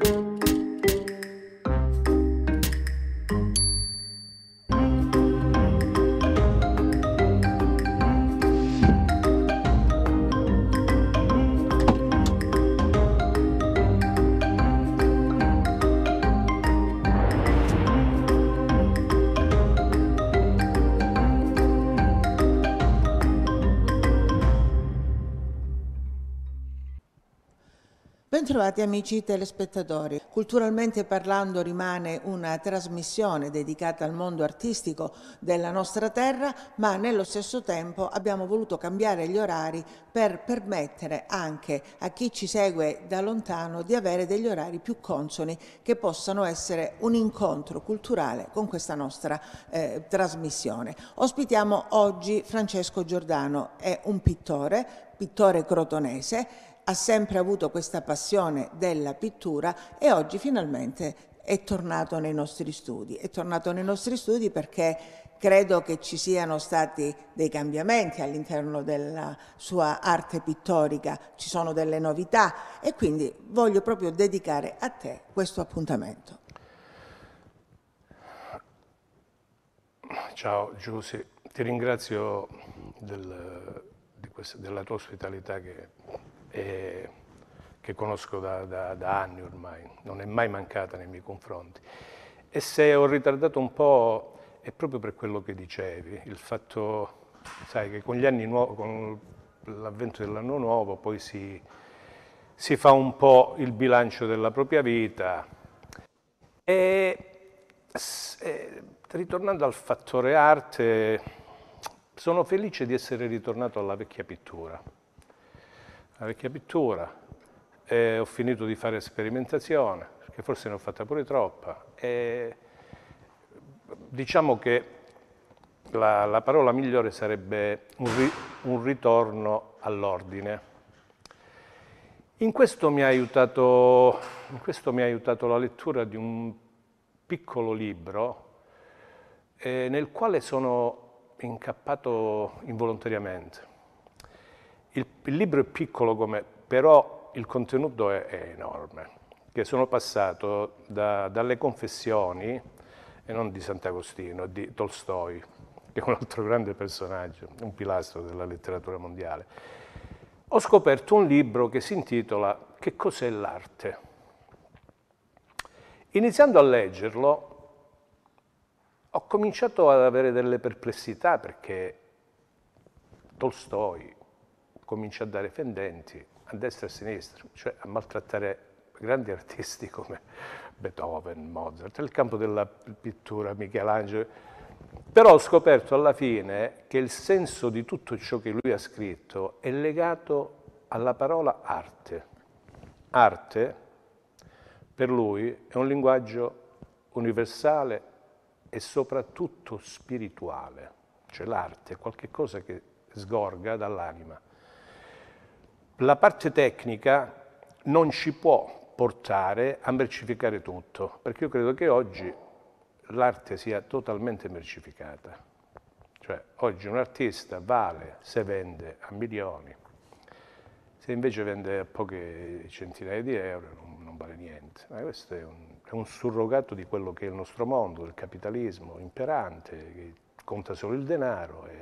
thank you Bentrovati amici telespettatori. Culturalmente parlando rimane una trasmissione dedicata al mondo artistico della nostra terra, ma nello stesso tempo abbiamo voluto cambiare gli orari per permettere anche a chi ci segue da lontano di avere degli orari più consoni che possano essere un incontro culturale con questa nostra eh, trasmissione. Ospitiamo oggi Francesco Giordano, è un pittore, pittore crotonese ha sempre avuto questa passione della pittura e oggi finalmente è tornato nei nostri studi. È tornato nei nostri studi perché credo che ci siano stati dei cambiamenti all'interno della sua arte pittorica, ci sono delle novità e quindi voglio proprio dedicare a te questo appuntamento. Ciao Giuse, ti ringrazio del, questa, della tua ospitalità che eh, che conosco da, da, da anni ormai, non è mai mancata nei miei confronti. E se ho ritardato un po' è proprio per quello che dicevi, il fatto sai che con gli anni nuovi, con l'avvento dell'anno nuovo, poi si, si, fa un po' il bilancio della propria vita. E se, ritornando al fattore arte, sono felice di essere ritornato alla vecchia pittura la vecchia pittura, eh, ho finito di fare sperimentazione, che forse ne ho fatta pure troppa. E diciamo che la, la, parola migliore sarebbe un, ri, un ritorno all'ordine. In questo, mi ha aiutato, in questo mi ha aiutato la lettura di un piccolo libro eh, nel quale sono incappato involontariamente. Il, il libro è piccolo come, però il contenuto è, è enorme, che sono passato da, dalle confessioni, e non di Sant'Agostino, di Tolstoi, che è un altro grande personaggio, un pilastro della letteratura mondiale, ho scoperto un libro che si intitola Che cos'è l'arte? Iniziando a leggerlo ho cominciato ad avere delle perplessità perché Tolstoi comincia a dare fendenti a destra e a sinistra, cioè a maltrattare grandi artisti come Beethoven, Mozart, il campo della pittura Michelangelo. Però ho scoperto alla fine che il senso di tutto ciò che lui ha scritto è legato alla parola arte. Arte per lui è un linguaggio universale e soprattutto spirituale, cioè l'arte è qualcosa che sgorga dall'anima. La parte tecnica non ci può portare a mercificare tutto, perché io credo che oggi l'arte sia totalmente mercificata. Cioè, oggi un artista vale se vende a milioni, se invece vende a poche centinaia di euro non, non vale niente. Ma questo è un, è un, surrogato di quello che è il nostro mondo, del capitalismo imperante, che conta solo il denaro e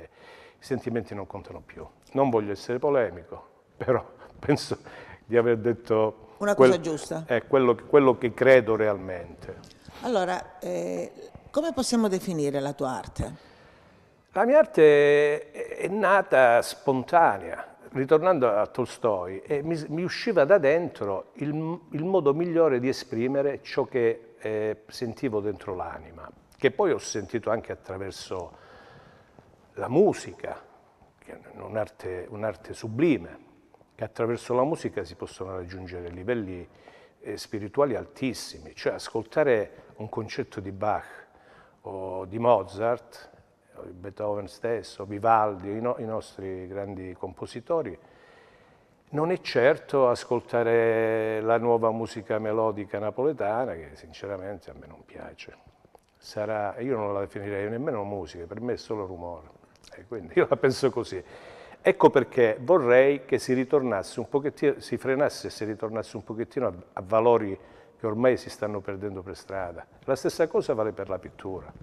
i sentimenti non contano più. Non voglio essere polemico, però penso di aver detto... Una cosa quel, giusta. È quello, quello, che credo realmente. Allora, eh, come possiamo definire la tua arte? La mia arte è nata spontanea, ritornando a Tolstoi, e eh, mi, mi usciva da dentro il, il, modo migliore di esprimere ciò che eh, sentivo dentro l'anima, che poi ho sentito anche attraverso la musica, che è un'arte un sublime, e attraverso la musica si possono raggiungere livelli eh, spirituali altissimi, cioè ascoltare un concerto di Bach o di Mozart, o di Beethoven stesso, Vivaldi, i, no, i nostri grandi compositori, non è certo ascoltare la nuova musica melodica napoletana, che sinceramente a me non piace. Sarà, io non la definirei nemmeno musica, per me è solo rumore. E quindi io la penso così. Ecco perché vorrei che si ritornasse un pochettino, si frenasse e si ritornasse un pochettino a, a valori che ormai si stanno perdendo per strada. La stessa cosa vale per la pittura.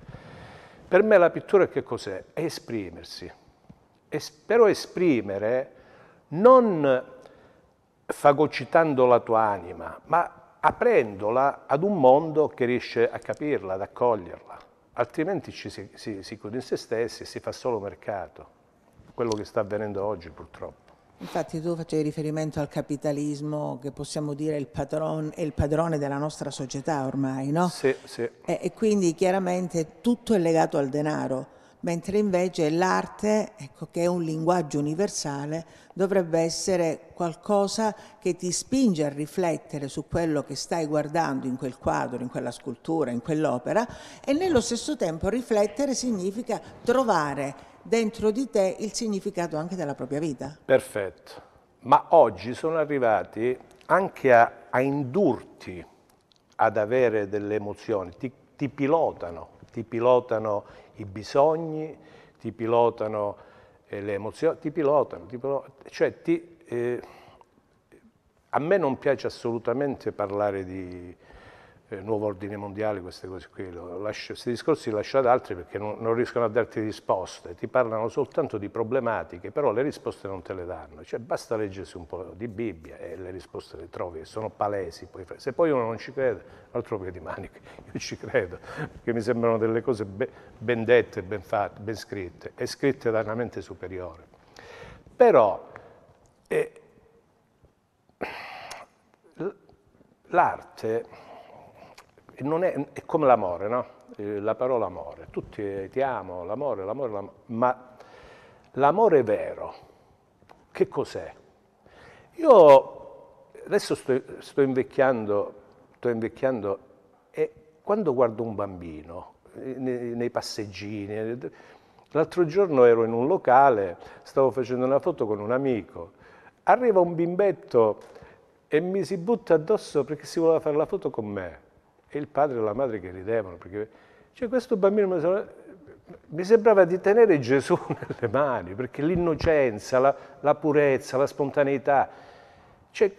Per me la pittura che cos'è? È esprimersi. Es però esprimere non fagocitando la tua anima, ma aprendola ad un mondo che riesce a capirla, ad accoglierla. Altrimenti ci si, si, si chiude in se stessi e si fa solo mercato quello che sta avvenendo oggi purtroppo. Infatti tu facevi riferimento al capitalismo che possiamo dire il padron, è il padrone della nostra società ormai, no? Sì, sì. E, e quindi chiaramente tutto è legato al denaro, mentre invece l'arte, ecco, che è un linguaggio universale, dovrebbe essere qualcosa che ti spinge a riflettere su quello che stai guardando in quel quadro, in quella scultura, in quell'opera e nello stesso tempo riflettere significa trovare dentro di te il significato anche della propria vita. Perfetto. Ma oggi sono arrivati anche a, a indurti ad avere delle emozioni, ti, ti pilotano, ti pilotano i bisogni, ti pilotano eh, le emozioni, ti pilotano, ti pilotano cioè ti, eh, a me non piace assolutamente parlare di, eh, nuovo ordine mondiale, queste cose qui, lascio, questi discorsi li lascio ad altri perché non, non, riescono a darti risposte, ti parlano soltanto di problematiche, però le risposte non te le danno, cioè basta leggersi un po' di Bibbia e le risposte le trovi, sono palesi, poi, se poi uno non ci crede, altro che di maniche, io ci credo, perché mi sembrano delle cose ben, ben dette, ben fatte, ben scritte, e scritte da una mente superiore. Però... Eh, L'arte è, è, come l'amore, no? Eh, la parola amore, tutti eh, ti amo, l'amore, l'amore, l'amore, ma l'amore vero, che cos'è? Io adesso sto, sto, invecchiando, sto invecchiando e quando guardo un bambino eh, nei, nei passeggini, l'altro giorno ero in un locale, stavo facendo una foto con un amico, arriva un bimbetto e mi si butta addosso perché si voleva fare la foto con me e il padre e la madre che ridevano, perché cioè, questo bambino mi sembrava di tenere Gesù nelle mani, perché l'innocenza, la, la purezza, la spontaneità, cioè,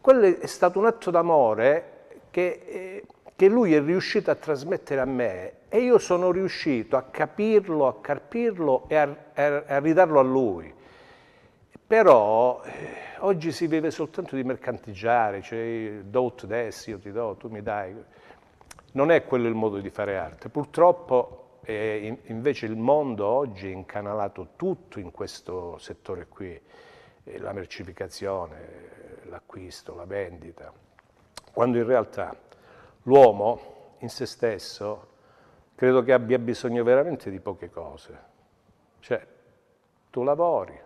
quello è stato un atto d'amore che, eh, che lui è riuscito a trasmettere a me e io sono riuscito a capirlo, a carpirlo e a, a, a ridarlo a lui. Però eh, oggi si vive soltanto di mercanteggiare, cioè do tu adesso, io ti do, tu mi dai. Non è quello il modo di fare arte. Purtroppo eh, invece il mondo oggi è incanalato tutto in questo settore qui, eh, la mercificazione, l'acquisto, la vendita, quando in realtà l'uomo in se stesso credo che abbia bisogno veramente di poche cose. Cioè, tu lavori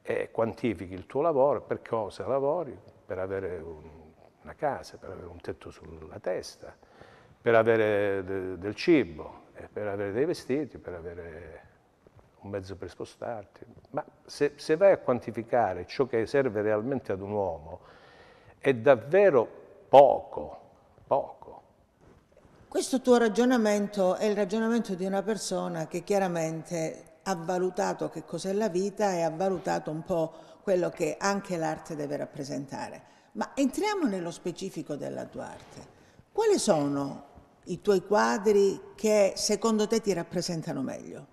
e quantifichi il tuo lavoro, per cosa lavori? Per avere un, una casa, per avere un tetto sulla testa, per avere de, del cibo, eh, per avere dei vestiti, per avere un mezzo per spostarti. Ma se, se vai a quantificare ciò che serve realmente ad un uomo, è davvero poco, poco. Questo tuo ragionamento è il ragionamento di una persona che chiaramente ha valutato che cos'è la vita e ha valutato un po' quello che anche l'arte deve rappresentare. Ma entriamo nello specifico della tua arte. Quali sono i tuoi quadri che secondo te ti rappresentano meglio?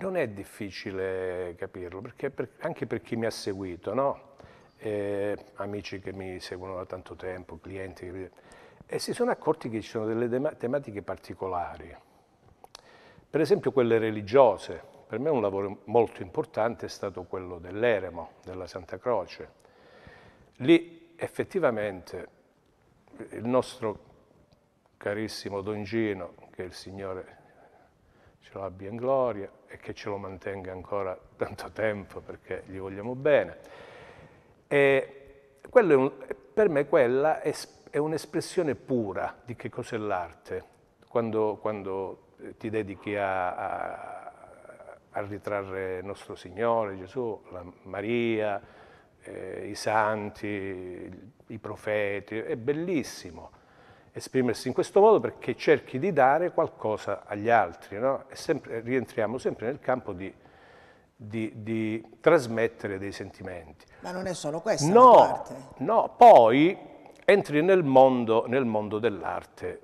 Non è difficile capirlo, perché per, anche per chi mi ha seguito, no? eh, amici che mi seguono da tanto tempo, clienti, mi... e si sono accorti che ci sono delle tematiche particolari. Per esempio quelle religiose, per me un lavoro molto importante è stato quello dell'Eremo, della Santa Croce. Lì effettivamente il nostro carissimo Don Gino, che il Signore ce lo abbia in gloria e che ce lo mantenga ancora tanto tempo perché gli vogliamo bene. Un, per me quella è, è un'espressione pura di che cos'è l'arte, quando, quando, ti dedichi a, a, a ritrarre nostro Signore, Gesù, la Maria, eh, i santi, i profeti, è bellissimo esprimersi in questo modo perché cerchi di dare qualcosa agli altri, no? sempre, rientriamo sempre nel campo di, di, di, trasmettere dei sentimenti. Ma non è solo questo, no, no, poi entri nel mondo, mondo dell'arte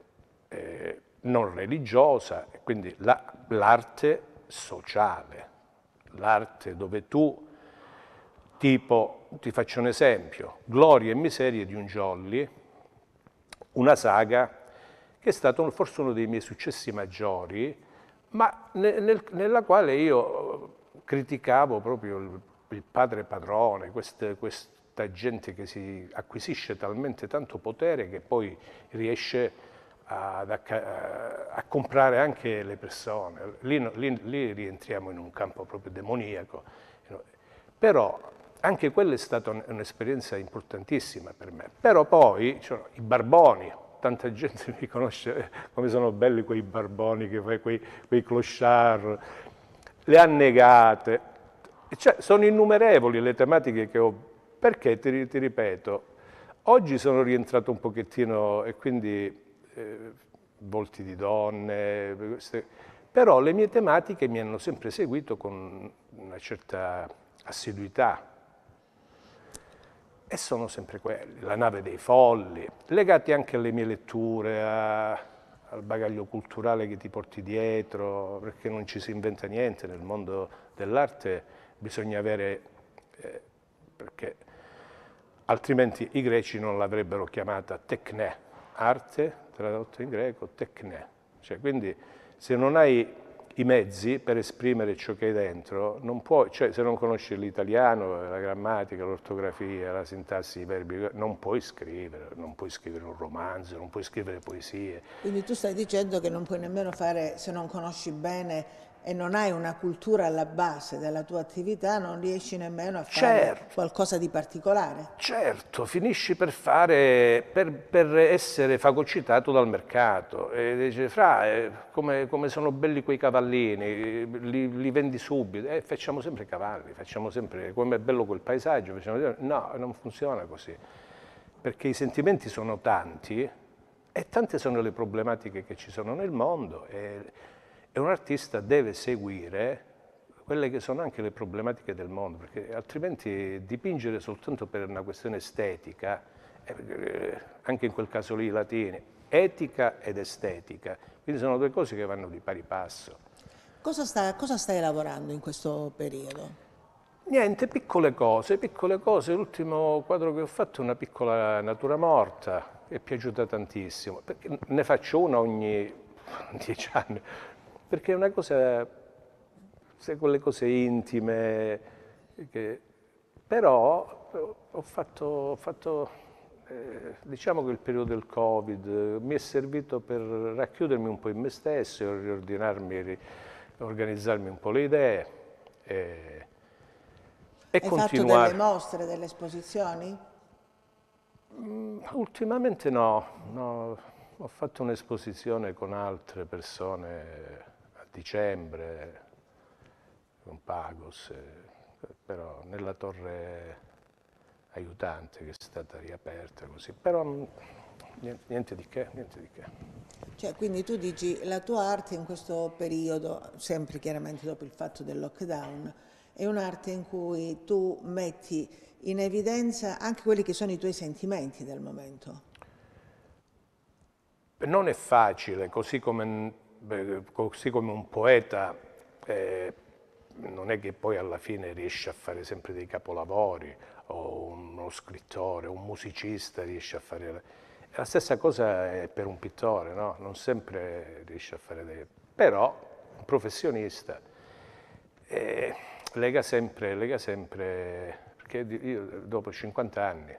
eh, non religiosa, quindi l'arte la, sociale, l'arte dove tu tipo ti faccio un esempio, Gloria e miserie di un Jolly, una saga che è stato forse uno dei miei successi maggiori, ma nel, nella quale io eh, criticavo proprio il, il padre padrone, queste, questa gente che si acquisisce talmente tanto potere che poi riesce ad eh, a comprare anche le persone. Lì, lì, lì rientriamo in un campo proprio demoniaco. Però anche quella è stata un'esperienza importantissima per me. Però poi cioè, i barboni, tanta gente mi conosce eh, come sono belli quei barboni che fai, quei, quei clochard, le annegate. Cioè, sono innumerevoli le tematiche che ho, perché ti, ti, ripeto, oggi sono rientrato un pochettino e quindi eh, volti di donne, queste, però le mie tematiche mi hanno sempre seguito con una certa assiduità, e sono sempre quelli, la nave dei folli, legati anche alle mie letture, a, al bagaglio culturale che ti porti dietro, perché non ci si inventa niente nel mondo dell'arte, bisogna avere, eh, perché altrimenti i greci non l'avrebbero chiamata tecne, arte tradotta in greco, tecne, cioè quindi se non hai i mezzi per esprimere ciò che hai dentro, non puoi, cioè se non conosci l'italiano, la grammatica, l'ortografia, la sintassi, i verbi, non puoi scrivere, non puoi scrivere un romanzo, non puoi scrivere poesie. Quindi tu stai dicendo che non puoi nemmeno fare, se non conosci bene e non hai una cultura alla base della tua attività, non riesci nemmeno a fare certo. qualcosa di particolare. Certo, finisci per, fare, per, per essere fagocitato dal mercato. E dici, fra, eh, come, come, sono belli quei cavallini, li, li vendi subito. Eh, facciamo sempre cavalli, facciamo sempre, come è bello quel paesaggio. Facciamo, no, non funziona così. Perché i sentimenti sono tanti e tante sono le problematiche che ci sono nel mondo. E, e un artista deve seguire quelle che sono anche le problematiche del mondo, perché altrimenti dipingere soltanto per una questione estetica, eh, eh, anche in quel caso lì i latini, etica ed estetica, quindi sono due cose che vanno di pari passo. Cosa, sta, cosa stai lavorando in questo periodo? Niente, piccole cose, piccole cose, l'ultimo quadro che ho fatto è una piccola natura morta, è piaciuta tantissimo, perché ne faccio una ogni dieci anni, perché è una cosa, se quelle cose intime, che, però ho fatto, ho fatto eh, diciamo che il periodo del Covid eh, mi è servito per racchiudermi un po' in me stesso, riordinarmi, organizzarmi un po' le idee. E, e Hai fatto delle mostre, delle esposizioni? Mm, ultimamente no, no, ho fatto un'esposizione con altre persone dicembre con Pagos, eh, però nella torre aiutante che è stata riaperta così, però mm, niente, di che, niente di che. Cioè, quindi tu dici la tua arte in questo periodo, sempre chiaramente dopo il fatto del lockdown, è un'arte in cui tu metti in evidenza anche quelli che sono i tuoi sentimenti del momento. Non è facile, così come beh, così come un poeta eh, non è che poi alla fine riesce a fare sempre dei capolavori, o uno scrittore, un musicista riesce a fare... La stessa cosa è eh, per un pittore, no? non sempre riesce a fare dei... Però un professionista eh, lega sempre, lega sempre, perché io dopo 50 anni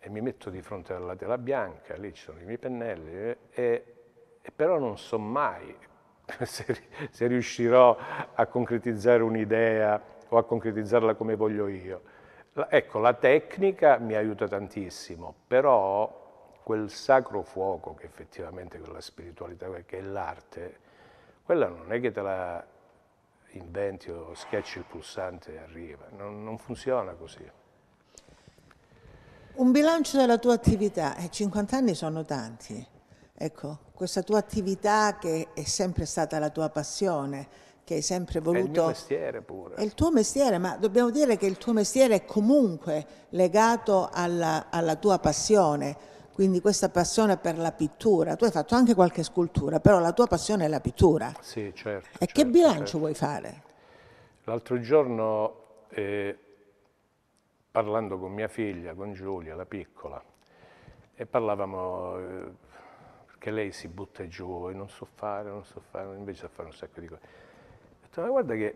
e mi metto di fronte alla tela bianca, lì ci sono i miei pennelli e però non so mai se, se riuscirò a concretizzare un'idea o a concretizzarla come voglio io. Ecco, la tecnica mi aiuta tantissimo, però quel sacro fuoco che effettivamente quella spiritualità, che è l'arte, quella non è che te la inventi o schiacci il pulsante e arriva, non, non funziona così. Un bilancio della tua attività, eh, 50 anni sono tanti, ecco, questa tua attività che è sempre stata la tua passione, che hai sempre voluto... È il tuo mestiere pure. È il tuo mestiere, ma dobbiamo dire che il tuo mestiere è comunque legato alla, alla tua passione, quindi questa passione per la pittura. Tu hai fatto anche qualche scultura, però la tua passione è la pittura. Sì, certo. E certo, che bilancio certo. vuoi fare? L'altro giorno, eh, parlando con mia figlia, con Giulia, la piccola, e parlavamo... Eh, che lei si butta giù e non so fare, non so fare, invece sa fare un sacco di cose. Ho detto, ma guarda che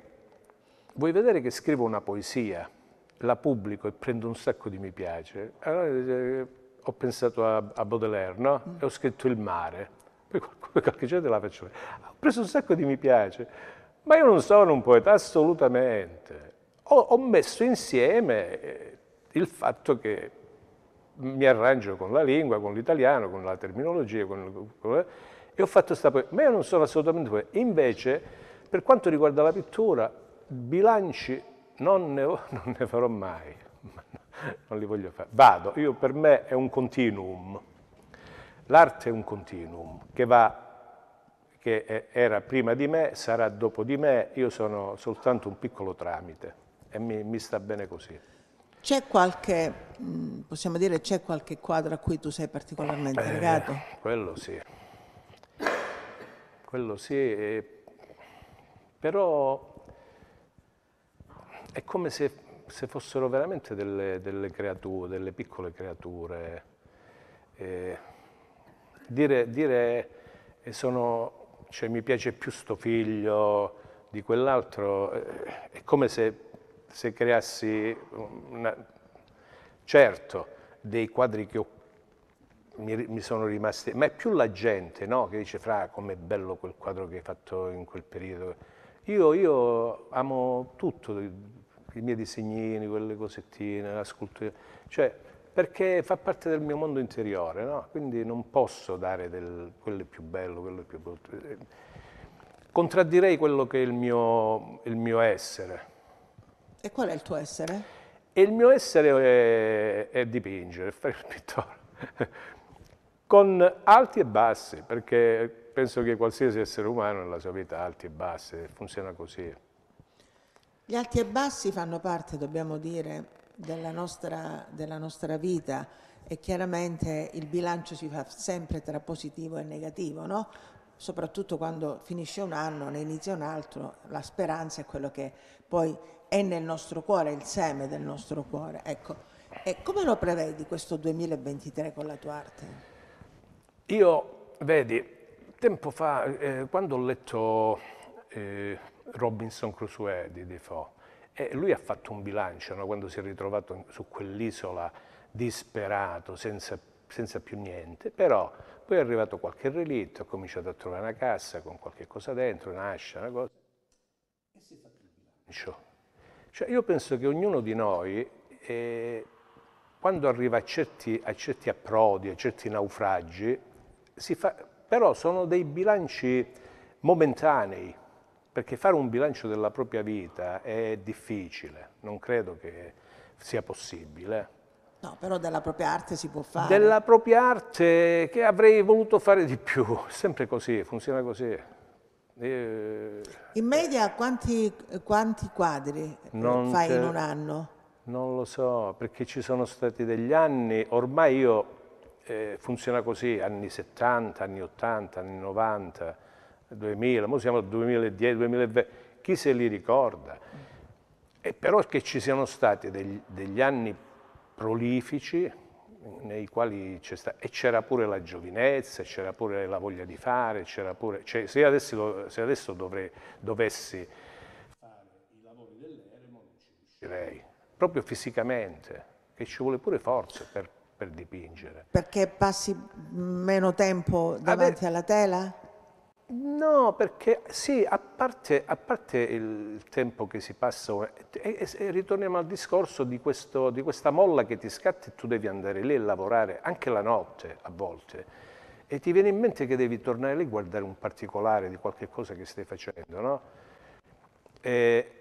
vuoi vedere che scrivo una poesia, la pubblico e prendo un sacco di mi piace? Allora eh, ho pensato a, a Baudelaire, no? mm. E ho scritto Il mare. Poi qualcuno qualche gente la faccio. Ah, ho preso un sacco di mi piace, ma io non sono un poeta, assolutamente. Ho, ho messo insieme eh, il fatto che mi arrangio con la lingua, con l'italiano, con la terminologia, con, con, eh, e ho fatto questa poesia. Ma io non sono assolutamente poeta. Invece, per quanto riguarda la pittura, bilanci non ne, non ne farò mai, non li voglio fare. Vado, io, per me è un continuum. L'arte è un continuum che va che era prima di me, sarà dopo di me, io sono soltanto un piccolo tramite e mi, mi sta bene così. C'è qualche, mm, possiamo dire, c'è qualche quadro a cui tu sei particolarmente Beh, legato? Quello sì, quello sì, però è come se, se fossero veramente delle, delle, creature, delle piccole creature. E dire, dire sono, cioè, mi piace più sto figlio di quell'altro, eh, è come se se creassi, una... certo, dei quadri che ho, mi, mi, sono rimasti, ma è più la gente no? che dice fra com'è bello quel quadro che hai fatto in quel periodo. Io, io amo tutto, i miei disegnini, quelle cosettine, la scultura, cioè perché fa parte del mio mondo interiore, no? quindi non posso dare del, quello più bello, quello più brutto. Contraddirei quello che è il mio, il mio essere. E qual è il tuo essere? E il mio essere è, eh, è dipingere, fare il pittore. Con alti e bassi, perché penso che qualsiasi essere umano nella sua vita alti e bassi, funziona così. Gli alti e bassi fanno parte, dobbiamo dire, della nostra, della nostra vita e chiaramente il bilancio si fa sempre tra positivo e negativo, no? soprattutto quando finisce un anno, ne inizia un altro, la speranza è quello che poi è nel nostro cuore, è il seme del nostro cuore. Ecco, e come lo prevedi questo 2023 con la tua arte? Io, vedi, tempo fa, eh, quando ho letto eh, Robinson Crusoe di Defoe, eh, lui ha fatto un bilancio no, quando si è ritrovato su quell'isola disperato, senza, senza più niente, però poi è arrivato qualche relitto, ha cominciato a trovare una cassa con qualche cosa dentro, un'ascia, una cosa, e si fa il bilancio cioè io penso che ognuno di noi, eh, quando arriva a certi, a certi, approdi, a certi naufragi, fa, però sono dei bilanci momentanei, perché fare un bilancio della propria vita è difficile, non credo che sia possibile. No, però della propria arte si può fare. Della propria arte che avrei voluto fare di più, sempre così, funziona così. Eh, in media quanti, quanti quadri eh, fai in un anno? Non lo so, perché ci sono stati degli anni, ormai io eh, funziona così, anni 70, anni 80, anni 90, 2000, ora siamo al 2010, 2020, chi se li ricorda? E però che ci siano stati degli, degli anni prolifici, nei quali c'era, e c'era pure la giovinezza, c'era pure la voglia di fare, c'era pure, cioè, se adesso, se adesso dovrei, dovessi fare i lavori dell'eremo non ci riuscirei, proprio fisicamente, che ci vuole pure forza per, per dipingere. Perché passi meno tempo davanti Vabbè, alla tela? No, perché sì, a parte, a parte, il tempo che si passa, e, e ritorniamo al discorso di, questo, di, questa molla che ti scatta e tu devi andare lì a lavorare, anche la notte a volte, e ti viene in mente che devi tornare lì a guardare un particolare di qualche cosa che stai facendo, no? E,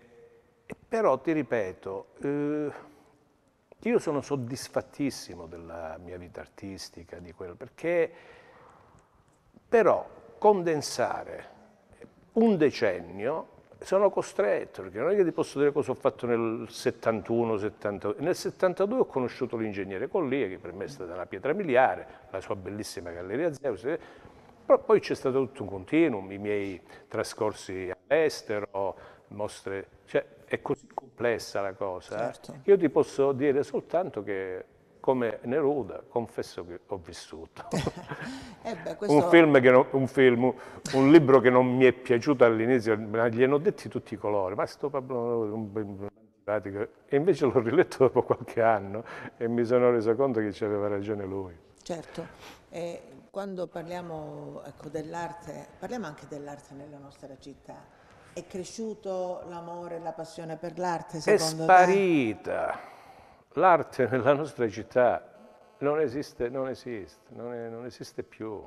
però ti ripeto, eh, io sono soddisfattissimo della mia vita artistica, di quello, perché però condensare un decennio sono costretto, perché non è che ti posso dire cosa ho fatto nel 71, 72. Nel 72 ho conosciuto l'ingegnere Collia, che per me è stata una pietra miliare, la sua bellissima Galleria Zeus, però poi c'è stato tutto un continuum, i miei trascorsi all'estero, mostre, cioè è così complessa la cosa. Certo. Io ti posso dire soltanto che come Neruda confesso che ho vissuto. Eh questo... un, film non, un, film, un, libro che non mi è piaciuto all'inizio, gli hanno detti tutti i colori, ma sto Pablo e invece l'ho riletto dopo qualche anno e mi sono reso conto che ci aveva ragione lui. Certo, e quando parliamo ecco, dell'arte, parliamo anche dell'arte nella nostra città. È cresciuto l'amore, e la passione per l'arte? secondo È sparita. L'arte nella nostra città non esiste, non esiste, non, è, non esiste più.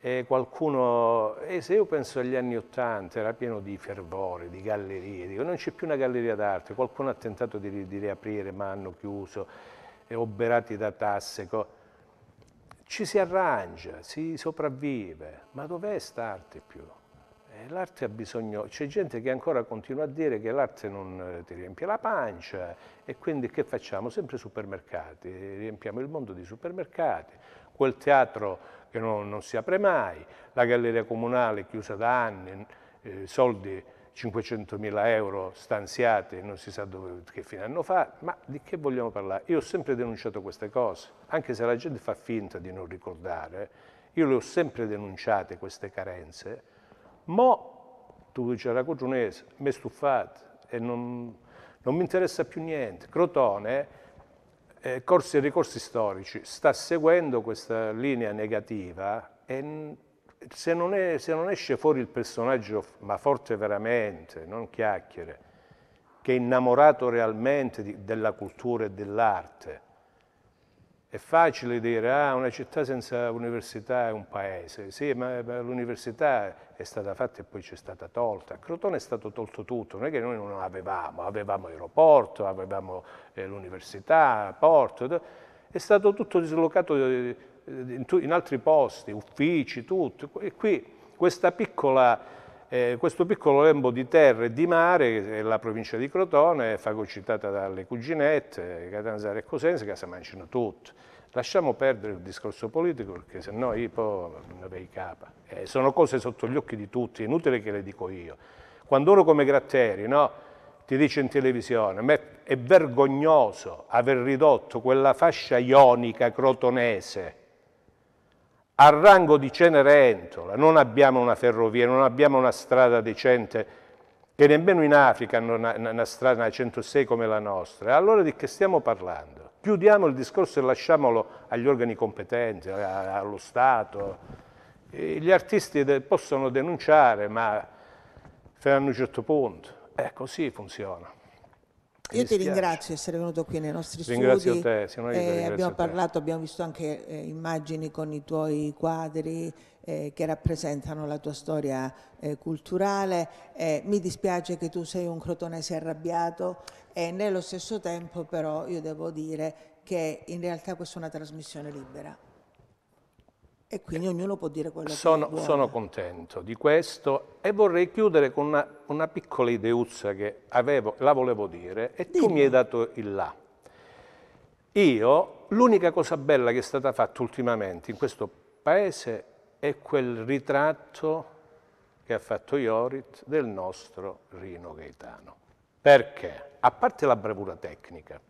E qualcuno, e se io penso agli anni Ottanta, era pieno di fervore, di gallerie, dico non c'è più una galleria d'arte, qualcuno ha tentato di, di riaprire ma hanno chiuso, e oberati da tasse. Ci si arrangia, si sopravvive, ma dov'è st'arte più? Eh, l'arte ha bisogno, c'è gente che ancora continua a dire che l'arte non eh, ti riempie la pancia e quindi che facciamo? Sempre supermercati, riempiamo il mondo di supermercati, quel teatro che non, non si apre mai, la galleria comunale chiusa da anni, eh, soldi 500.000 euro stanziati, non si sa dove, che fine hanno fatto, ma di che vogliamo parlare? Io ho sempre denunciato queste cose, anche se la gente fa finta di non ricordare, io le ho sempre denunciate queste carenze, Mo, tu dici alla Cogionese, mi stufate e non, non mi interessa più niente. Crotone, eh, corsi e ricorsi storici, sta seguendo questa linea negativa e se non, è, se non esce fuori il personaggio, ma forte veramente, non chiacchiere, che è innamorato realmente di, della cultura e dell'arte, è facile dire, ah, una città senza università è un paese. Sì, ma, ma l'università è stata fatta e poi c'è stata tolta. A Crotone è stato tolto tutto, non è che noi non avevamo, avevamo aeroporto, avevamo eh, l'università, porto, è stato tutto dislocato eh, in altri posti, uffici, tutto. E qui questa piccola eh, questo piccolo lembo di terra e di mare, eh, la provincia di Crotone, è fagocitata dalle cuginette, Catanzaro e Cosenza, che si mangiano tutto. Lasciamo perdere il discorso politico perché sennò io poi ne vei capa. Eh, sono cose sotto gli occhi di tutti, è inutile che le dico io. Quando uno come Gratteri, no, ti dice in televisione, ma è vergognoso aver ridotto quella fascia ionica crotonese al rango di Cenerentola, non abbiamo una ferrovia, non abbiamo una strada decente, che nemmeno in Africa hanno una, una strada, una 106 come la nostra. Allora di che stiamo parlando? Chiudiamo il discorso e lasciamolo agli organi competenti, allo Stato. Gli artisti possono denunciare, ma fino a un certo punto. Eh, così funziona. Io ti ringrazio di essere venuto qui nei nostri ringrazio studi. Te, signori, eh, abbiamo parlato, abbiamo visto anche eh, immagini con i tuoi quadri eh, che rappresentano la tua storia eh, culturale. Eh, mi dispiace che tu sei un crotonese arrabbiato e nello stesso tempo però io devo dire che in realtà questa è una trasmissione libera e quindi ognuno può dire quello sono, che vuole. Sono contento di questo e vorrei chiudere con una, una piccola ideuzza che avevo, la volevo dire e Dimmi. tu mi hai dato il là. Io, l'unica cosa bella che è stata fatta ultimamente in questo paese è quel ritratto che ha fatto Iorit del nostro Rino Gaetano. Perché? A parte la bravura tecnica,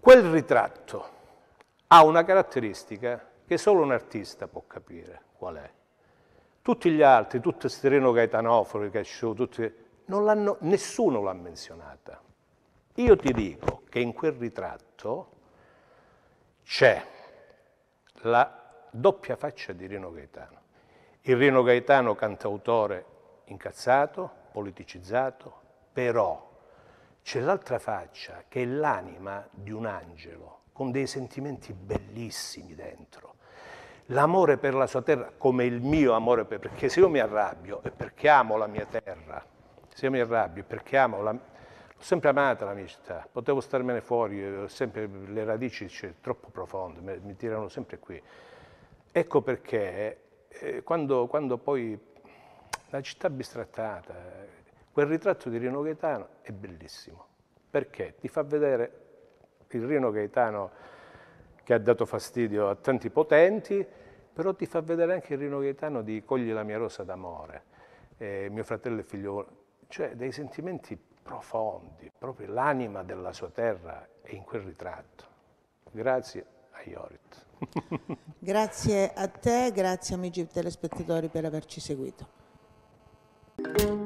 quel ritratto ha una caratteristica che solo un artista può capire qual è. Tutti gli altri, tutto Sereno Gaetanoforo, Casciù, tutti, nessuno l'ha menzionata. Io ti dico che in quel ritratto c'è la doppia faccia di Rino Gaetano. Il Rino Gaetano cantautore incazzato, politicizzato, però c'è l'altra faccia che è l'anima di un angelo con dei sentimenti bellissimi dentro, l'amore per la sua terra come il mio amore, per, perché se io mi arrabbio è perché amo la mia terra, se io mi arrabbio è perché amo la Ho sempre amata la mia città, potevo starmene fuori, eh, sempre, le radici cioè, troppo profonde, mi, mi, tirano sempre qui. Ecco perché eh, quando, quando poi la città bistrattata, quel ritratto di Rino Gaetano è bellissimo, perché ti fa vedere il Rino Gaetano che ha dato fastidio a tanti potenti, però ti fa vedere anche il Rino Gaetano di Cogli la mia rosa d'amore, eh, mio fratello e figlio, cioè dei sentimenti profondi, proprio l'anima della sua terra è in quel ritratto. Grazie a Iorit. grazie a te, grazie amici telespettatori per averci seguito.